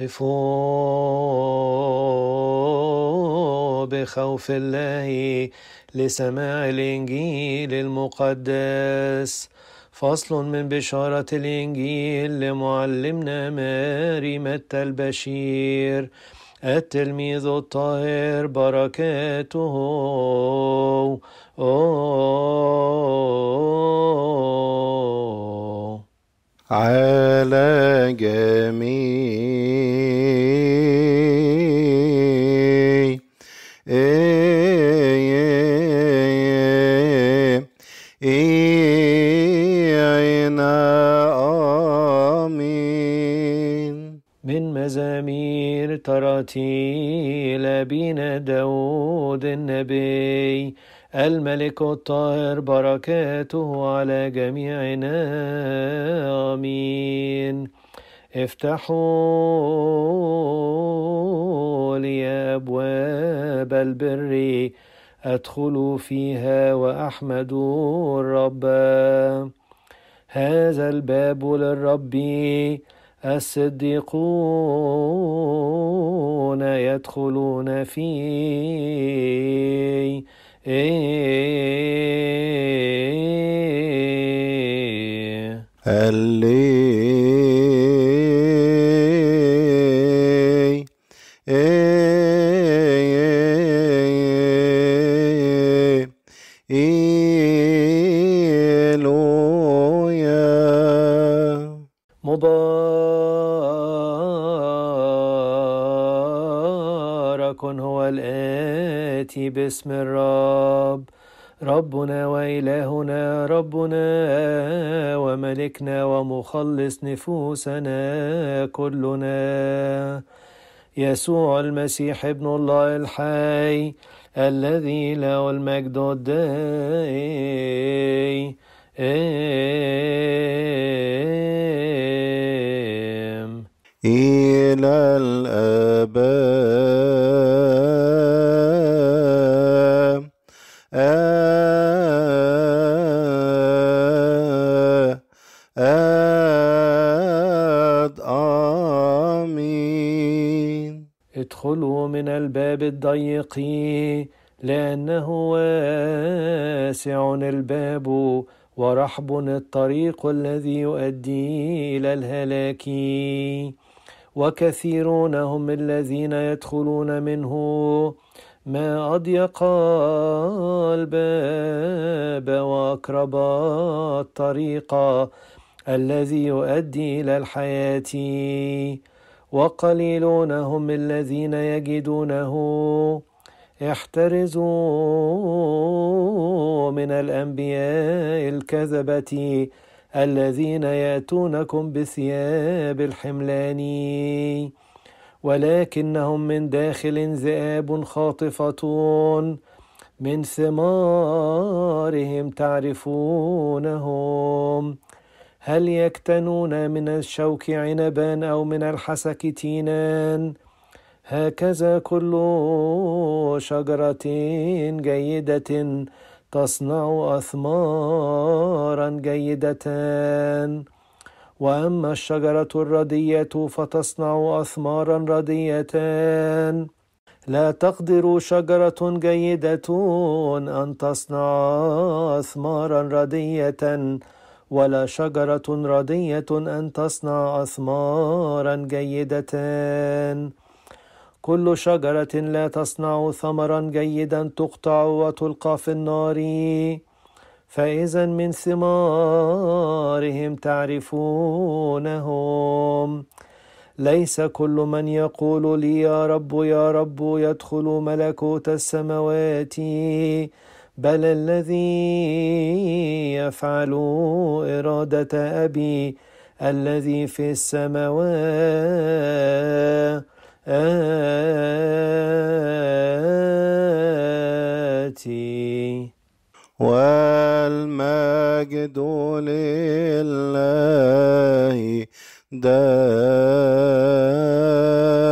قفوا بخوف الله لسماع الإنجيل المقدس فصل من بشارة الإنجيل لمعلمنا ماري متى البشير التلميذ الطاهر بركاته أوه أوه أوه على جميع آمين من مزامير تراتيل بين داود النبي الملك الطاهر بركاته على جميعنا افتحوا لي أبواب البر أدخل فيها وأحمد الرب هذا الباب للرب الصديقون يدخلون فيه اللي مبارك هو الآتي باسم الرب ربنا وإلهنا ربنا وملكنا ومخلص نفوسنا كلنا يسوع المسيح ابن الله الحي الذي له المجد الدائم إلى الآباء آه، آد آمين ادخلوا من الباب الضيق لأنه واسع الباب ورحب الطريق الذي يؤدي إلى الهلاك وكثيرون هم الذين يدخلون منه ما أضيق الباب وأقرب الطريق الذي يؤدي إلى الحياة وقليلون هم الذين يجدونه احترزوا من الأنبياء الكذبة الذين ياتونكم بثياب الحملان ولكنهم من داخل ذئاب خاطفه من ثمارهم تعرفونهم هل يكتنون من الشوك عنبا او من الحسك تينان هكذا كل شجره جيده تصنع أثمارا جيدة وأما الشجرة الردية فتصنع أثمارا ردية لا تقدر شجرة جيدة أن تصنع أثمارا ردية ولا شجرة ردية أن تصنع أثمارا جيدة كل شجرة لا تصنع ثمرا جيدا تقطع وتلقى في النار فإذا من ثمارهم تعرفونهم ليس كل من يقول لي يا رب يا رب يدخل ملكوت السماوات بل الذي يفعل إرادة أبي الذي في السماوات المجد لله دائما